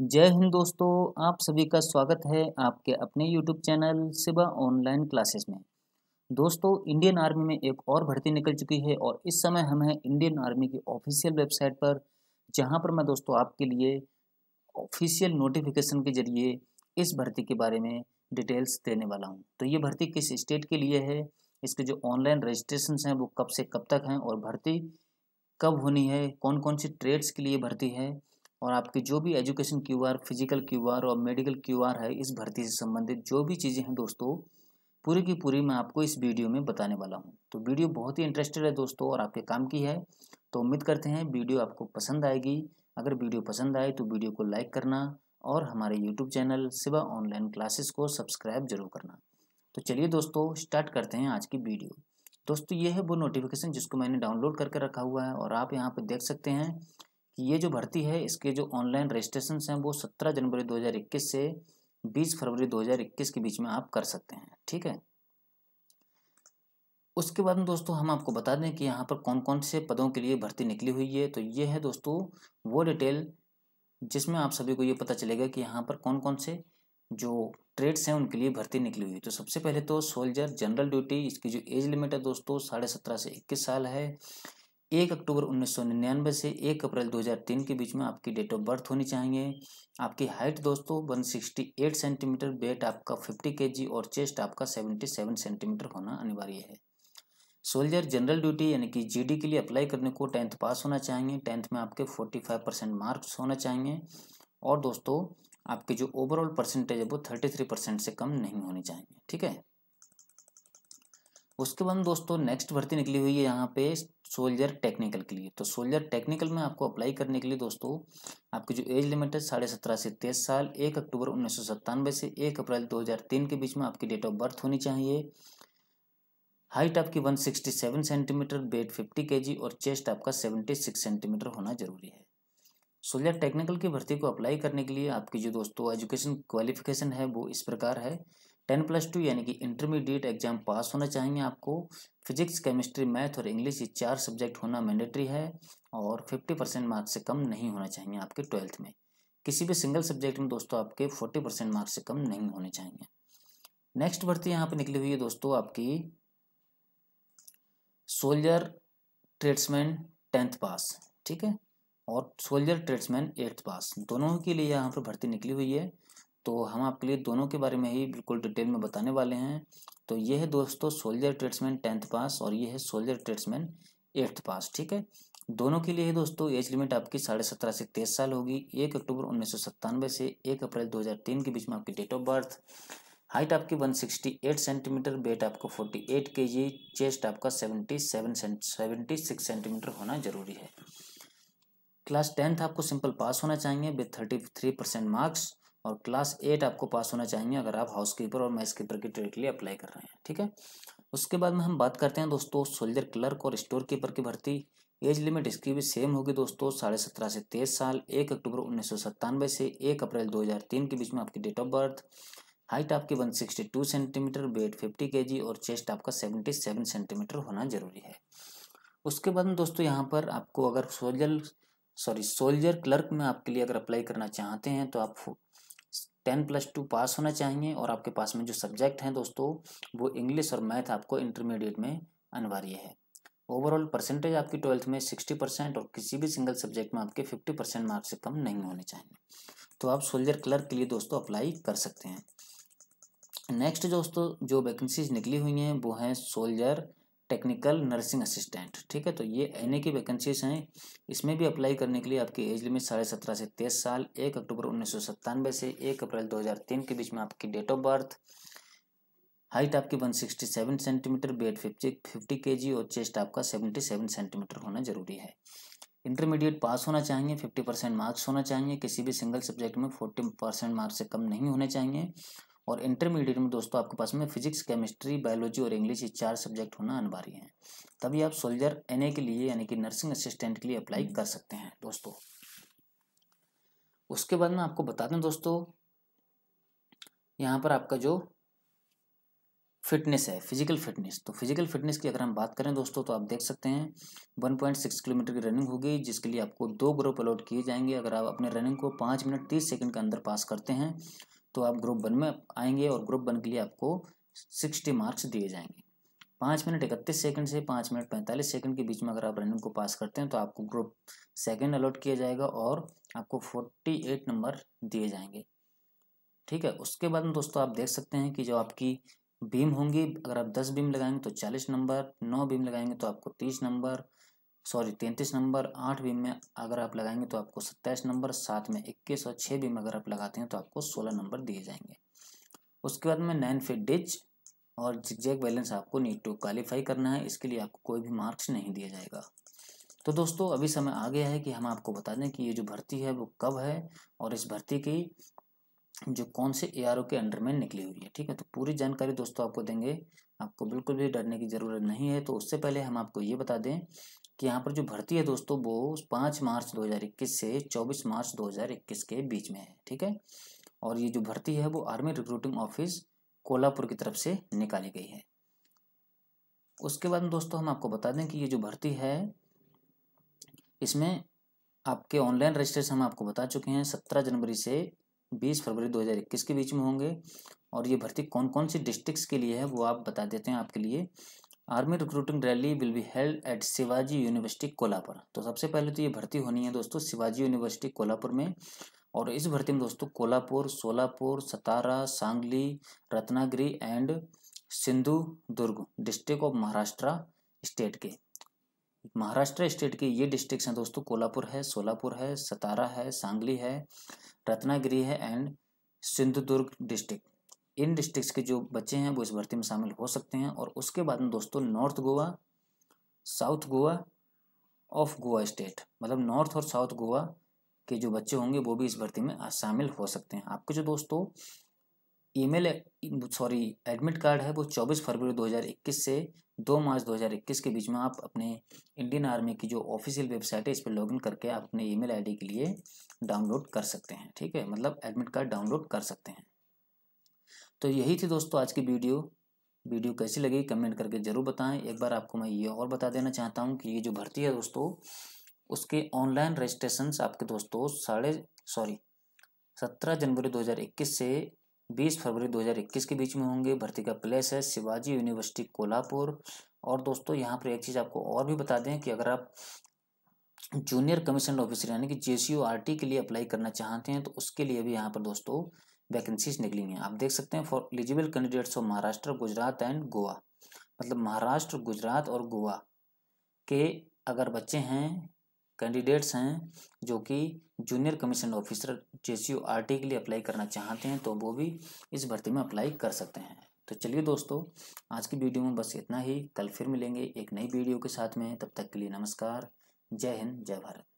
जय हिंद दोस्तों आप सभी का स्वागत है आपके अपने YouTube channel Siva online classes में दोस्तों इंडियन आर्मी में एक और भर्ती निकल चुकी है और इस समय हम हैं इंडियन आर्मी की ऑफिशियल वेबसाइट पर जहां पर मैं दोस्तों आपके लिए ऑफिशियल नोटिफिकेशन के जरिए इस भर्ती के बारे में डिटेल्स देने वाला हूँ तो ये भर्ती किस स्टेट के लिए है इसके जो ऑनलाइन रजिस्ट्रेशन हैं वो कब से कब तक हैं और भर्ती कब होनी है कौन कौन सी ट्रेड्स के लिए भर्ती है और आपके जो भी education Q R physical Q R और मेडिकल क्यू आर है इस भर्ती से संबंधित जो भी चीज़ें हैं दोस्तों पूरी की पूरी मैं आपको इस वीडियो में बताने वाला हूँ तो वीडियो बहुत ही इंटरेस्टेड है दोस्तों और आपके काम की है तो उम्मीद करते हैं वीडियो आपको पसंद आएगी अगर वीडियो पसंद आए तो वीडियो को लाइक करना और हमारे YouTube channel Siva online classes को सब्सक्राइब जरूर करना तो चलिए दोस्तों स्टार्ट करते हैं आज की वीडियो दोस्तों ये है वो नोटिफिकेशन जिसको मैंने डाउनलोड करके रखा हुआ है और आप यहाँ पर देख सकते हैं कि ये जो भर्ती है इसके जो ऑनलाइन रजिस्ट्रेशन हैं वो सत्रह जनवरी 2021 से बीस फरवरी 2021 के बीच में आप कर सकते हैं ठीक है उसके बाद में दोस्तों हम आपको बता दें कि यहाँ पर कौन कौन से पदों के लिए भर्ती निकली हुई है तो ये है दोस्तों वो डिटेल जिसमें आप सभी को ये पता चलेगा कि यहाँ पर कौन कौन से जो ट्रेड्स हैं उनके लिए भर्ती निकली हुई तो सबसे पहले तो सोल्जर जनरल ड्यूटी इसकी जो एज लिमिट है दोस्तों साढ़े सत्रह से इक्कीस साल है एक अक्टूबर 1999 से एक अप्रैल 2003 के बीच में आपकी डेट ऑफ बर्थ होनी चाहिए आपकी हाइट दोस्तों 168 सेंटीमीटर वेट आपका 50 के और चेस्ट आपका 77 सेंटीमीटर होना अनिवार्य है सोल्जर जनरल ड्यूटी यानी कि जीडी के लिए अप्लाई करने को टेंथ पास होना चाहिए टेंथ में आपके 45 परसेंट मार्क्स होना चाहिए और दोस्तों आपके जो ओवरऑल परसेंटेज है वो थर्टी परसेंट से कम नहीं होनी चाहिए ठीक है उसके बाद दोस्तों नेक्स्ट भर्ती निकली हुई है यहाँ पे सोल्जर टेक्निकल के लिए तो सोल्जर टेक्निकल में आपको अप्लाई करने के लिए दोस्तों आपकी जो एज लिमिट है साढ़े सत्रह से तेईस साल एक अक्टूबर उन्नीस से एक अप्रैल 2003 के बीच में आपकी डेट ऑफ बर्थ होनी चाहिए हाइट आपकी 167 सेंटीमीटर वेट 50 जी और चेस्ट आपका 76 सेंटीमीटर होना जरूरी है सोल्जर टेक्निकल की भर्ती को अप्लाई करने के लिए आपकी जो दोस्तों एजुकेशन क्वालिफिकेशन है वो इस प्रकार है टेन प्लस टू यानी कि इंटरमीडिएट एग्जाम पास होना चाहिए आपको फिजिक्स केमिस्ट्री मैथ और इंग्लिश ये चार सब्जेक्ट होना मैंडेटरी है और फिफ्टी परसेंट मार्क्स से कम नहीं होना चाहिए आपके ट्वेल्थ में किसी भी सिंगल सब्जेक्ट में दोस्तों आपके फोर्टी परसेंट मार्क्स से कम नहीं होने चाहिए नेक्स्ट भर्ती यहाँ पर निकली हुई है दोस्तों आपकी सोल्जर ट्रेड्समैन टेंथ पास ठीक है और सोल्जर ट्रेड्समैन एट्थ पास दोनों के लिए यहाँ पर भर्ती निकली हुई है तो हम आपके लिए दोनों के बारे में ही बिल्कुल डिटेल में बताने वाले हैं तो ये है दोस्तों सोल्जर ट्रेड्समैन टेंथ पास और ये है सोल्जर ट्रेड्समैन एट्थ पास ठीक है दोनों के लिए ही दोस्तों एज लिमिट आपकी साढ़े सत्रह से तेईस साल होगी एक अक्टूबर उन्नीस सौ सत्तानवे से एक अप्रैल दो हज़ार तीन के बीच में आपकी डेट ऑफ बर्थ हाइट आपकी one sixty eight centimetre weight आपको forty eight K G chest आपका seventy seven seventy six centimetre होना जरूरी है क्लास टेंथ आपको सिंपल पास होना चाहिए with thirty three percent marks और क्लास एट आपको पास होना चाहिए अगर आप हाउस कीपर और मैच कीपर की ट्रेड के लिए अप्लाई कर रहे हैं ठीक है उसके बाद में हम बात करते हैं दोस्तों सोल्जर क्लर्क और स्टोर कीपर की भर्ती एज लिमिट इसकी भी सेम होगी दोस्तों साढ़े सत्रह से तेईस साल एक अक्टूबर उन्नीस सौ सत्तानवे से एक अप्रैल दो हज़ार तीन के बीच में आपकी डेट ऑफ बर्थ हाइट आपकी one sixty two centimetre weight fifty K G और चेस्ट आपका सेवेंटी सेवन सेंटीमीटर होना जरूरी है उसके बाद में दोस्तों यहाँ पर आपको अगर सोल्जर सॉरी सोल्जर क्लर्क में आपके लिए अगर अप्लाई करना चाहते हैं तो आप टेन प्लस टू पास होना चाहिए और आपके पास में जो सब्जेक्ट हैं दोस्तों वो इंग्लिश और मैथ आपको इंटरमीडिएट में अनिवार्य है ओवरऑल परसेंटेज आपकी ट्वेल्थ में सिक्सटी परसेंट और किसी भी सिंगल सब्जेक्ट में आपके फिफ्टी परसेंट मार्क्स से कम नहीं होने चाहिए तो आप सोल्जर क्लर्क के लिए दोस्तों अप्लाई कर सकते हैं नेक्स्ट दोस्तों जो वैकेंसीज निकली हुई हैं वो हैं सोल्जर टेक्निकल नर्सिंग असिस्टेंट ठीक है तो ये एन की वैकेंसीज हैं इसमें भी अप्लाई करने के लिए आपकी एज लिमिट साढ़े सत्रह से तेईस साल एक अक्टूबर उन्नीस से एक अप्रैल 2003 के बीच में आपकी डेट ऑफ बर्थ हाइट आपकी 167 सेंटीमीटर वेट 50 फिफ्टी के और चेस्ट आपका 77 सेंटीमीटर होना जरूरी है इंटरमीडिएट पास होना चाहिए 50 परसेंट मार्क्स होना चाहिए किसी भी सिंगल सब्जेक्ट में 40 परसेंट मार्क्स से कम नहीं होने चाहिए और इंटरमीडिएट में दोस्तों आपके पास में फिजिक्स केमिस्ट्री बायोलॉजी और इंग्लिश ये चार सब्जेक्ट होना अनिवार्य है तभी आप सोल्जर एन के लिए यानी कि नर्सिंग असिस्टेंट के लिए अप्लाई कर सकते हैं दोस्तों उसके बाद में आपको बता दें दोस्तों यहाँ पर आपका जो फिटनेस है फिजिकल फिटनेस तो फिजिकल फिटनेस की अगर हम बात करें दोस्तों तो आप देख सकते हैं 1.6 किलोमीटर की रनिंग होगी जिसके लिए आपको दो ग्रुप अलॉट किए जाएंगे अगर आप अपने रनिंग को पाँच मिनट तीस सेकंड के अंदर पास करते हैं तो आप ग्रुप वन में आएंगे और ग्रुप वन के लिए आपको सिक्सटी मार्क्स दिए जाएंगे पाँच मिनट इकतीस सेकंड से पाँच मिनट पैंतालीस सेकंड के बीच में अगर आप रनिंग को पास करते हैं तो आपको ग्रुप सेकंड अलॉट किया जाएगा और आपको फोर्टी एट नंबर दिए जाएंगे ठीक है उसके बाद में दोस्तों आप देख सकते हैं कि जो आपकी बीम होंगी अगर आप दस बीम लगाएंगे तो चालीस नंबर नौ बीम लगाएंगे तो आपको तीस नंबर सॉरी तैंतीस नंबर आठ बीम में अगर आप लगाएंगे तो आपको सत्ताईस नंबर सात में इक्कीस और छः बीम अगर आप लगाते हैं तो आपको सोलह नंबर दिए जाएंगे उसके बाद में नाइन फिट डिच और जिगजैग बैलेंस आपको नीट टू क्वालिफाई करना है इसके लिए आपको कोई भी मार्क्स नहीं दिया जाएगा तो दोस्तों अभी समय आ गया है कि हम आपको बता दें कि ये जो भर्ती है वो कब है और इस भर्ती की जो कौन से ए के अंडर में निकली हुई है ठीक है तो पूरी जानकारी दोस्तों आपको देंगे आपको बिल्कुल भी डरने की ज़रूरत नहीं है तो उससे पहले हम आपको ये बता दें कि यहाँ पर जो भर्ती है दोस्तों वो पाँच मार्च 2021 से 24 मार्च 2021 के बीच में है ठीक है और ये जो भर्ती है वो आर्मी रिक्रूटिंग ऑफिस कोल्हापुर की तरफ से निकाली गई है उसके बाद दोस्तों हम आपको बता दें कि ये जो भर्ती है इसमें आपके ऑनलाइन रजिस्ट्रेशन हम आपको बता चुके हैं सत्रह जनवरी से बीस फरवरी इक्कीस के बीच में होंगे और ये भर्ती कौन कौन सी डिस्ट्रिक्ट्स के लिए है वो आप बता देते हैं आपके लिए army recruiting rally will be held at Shivaji university Kolhapur तो सबसे पहले तो ये भर्ती होनी है दोस्तों शिवाजी यूनिवर्सिटी कोल्हापुर में और इस भर्ती में दोस्तों Kolhapur Solapur Satara Sangli Ratnagiri and Sindhudurg district of Maharashtra state के महाराष्ट्र स्टेट के ये डिस्ट्रिक्ट हैं दोस्तों कोल्हापुर है सोलापुर है सतारा है सांगली है रत्नागिरी है एंड सिंधुदुर्ग डिस्ट्रिक्ट इन डिस्ट्रिक्ट्स के जो बच्चे हैं वो इस भर्ती में शामिल हो सकते हैं और उसके बाद में दोस्तों north Goa south Goa of Goa state मतलब नॉर्थ और साउथ गोवा के जो बच्चे होंगे वो भी इस भर्ती में शामिल हो सकते हैं आपके जो दोस्तों ईमेल सॉरी एडमिट कार्ड है वो 24 फरवरी 2021 से 2 मार्च 2021 के बीच में आप अपने इंडियन आर्मी की जो ऑफिशियल वेबसाइट है इस पर लॉगिन करके आप अपने ईमेल आईडी के लिए डाउनलोड कर सकते हैं ठीक है मतलब एडमिट कार्ड डाउनलोड कर सकते हैं तो यही थी दोस्तों आज की वीडियो वीडियो कैसी लगी कमेंट करके ज़रूर बताएं एक बार आपको मैं ये और बता देना चाहता हूँ कि ये जो भर्ती है दोस्तों उसके ऑनलाइन रजिस्ट्रेशन आपके दोस्तों साढ़े सॉरी सत्रह जनवरी 2021 से 20 फरवरी 2021 के बीच में होंगे भर्ती का प्लेस है शिवाजी यूनिवर्सिटी कोल्हापुर और दोस्तों यहाँ पर एक चीज़ आपको और भी बता दें कि अगर आप जूनियर कमीशन ऑफिसर यानी कि जे के लिए अप्लाई करना चाहते हैं तो उसके लिए भी यहाँ पर दोस्तों वैकेंसीज निकली हैं आप देख सकते हैं for eligible candidates of Maharashtra Gujarat and Goa मतलब महाराष्ट्र गुजरात और गोवा के अगर बच्चे हैं कैंडिडेट्स हैं जो कि junior commission officer J C के लिए अप्लाई करना चाहते हैं तो वो भी इस भर्ती में अप्लाई कर सकते हैं तो चलिए दोस्तों आज की वीडियो में बस इतना ही कल फिर मिलेंगे एक नई वीडियो के साथ में तब तक के लिए नमस्कार जय हिंद जय भारत